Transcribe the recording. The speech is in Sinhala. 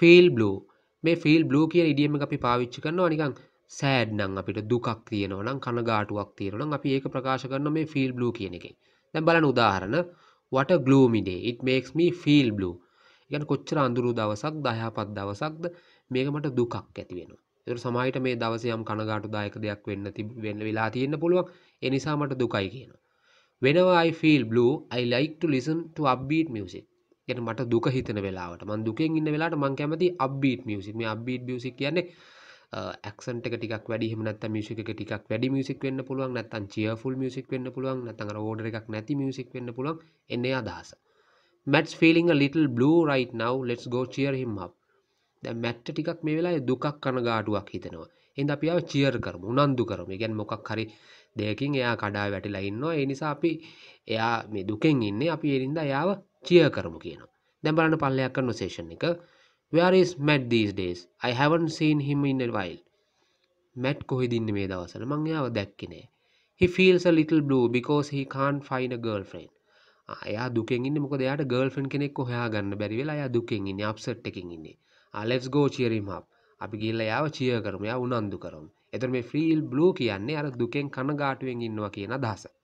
ෆිල් බ්ලූ මේ ෆිල් බ්ලූ කිය ඉඩියම අපි පාවිච්චි කරනවා නිකං සෑඩ්නං අපිට දුකක් තියනවනම් කන ගාටුවක් තියෙනනම් අපි ඒක ප්‍රකාශ කරන මේ ෆිල් බ්ලූ කියන එක දැම් බලන උදාහරණ වට ගලූමිඩේ ඉත්මෙක්ම ෆිල් බ්ලූ ගැන කොච්චර අඳුරු දවසක් දහයාපත් දවසක්ද මේක මට දුකක් ඇතිවෙනවා එතු සමහිට මේ දවසයම් කනගාටු දායක දෙයක් වෙන්න තිබ වෙන්න වෙලා තියෙන්න්න පුළුවන් එනිසා මට දුකයි කියන වෙනවායි feel blue I like to listen to upbeat music ගැන මට දුක හිතන වෙලාට මන් දුකෙන් ඉන්න වෙලාට මං කැමති අබ්බීට මියසික් මේ අබ්බීට මියසික් කියන්නේ ඇක්සන්ට ටිකක් වැඩි හිමනත් මියසික ටිකක් වැඩි මියසික් වෙන්න පුළුවන් නැත්තන් චියෆුල් මියසික් වෙන්න පුළුවන් නැතන් රෝඩර එකක් නැති මියසික් වෙන්න පුළුවන් එන්නේ අදහස Matt feeling little blue right now let's go cheer him මැට්ට ටිකක් මේ වෙලා දුකක් කන ගාටුවක් හිතනවා එන්ද අපිාව චියර් කරම උනන්දු කරම ගැන් මොකක් හරි දෙයකින් එයා කඩා වැටිලා ඉන්නවා ඒ නිසා අපි එයා මේ දුකෙන් ඉන්නේ අපි එරින්ද යාව චිය කරමු කියන දැම් බලන්න පල්ලයක් කරන සේෂන් එක worries Matt these days I haven't seen him in a while mat කොහිදින්න මේ දවසන මංයාව දැක්කනේ හි ෆිල්ස ලිටල් බ්ලූ බිකෝස් හි කාන් ෆයින ගර්ල් ෆ්‍රයින් අයා දුකෙන්න්න මොක දෙයාට ගර්ල් ෆන් කෙනෙක් හයා ගන්න බැරිවෙලා අය දුකෙන්න්න අප්සට් එකින් ඉන්නේ අලෙස් ගෝ චියරීම් හප් අපි ගිල්ල යාව චිය කරමයා උනන්දු කරම් එතර මේ ෆිල් බ්ලූ කියන්නේ අර දුකෙන් කන ගාටුවෙන් ඉන්නවා කියන දහසක්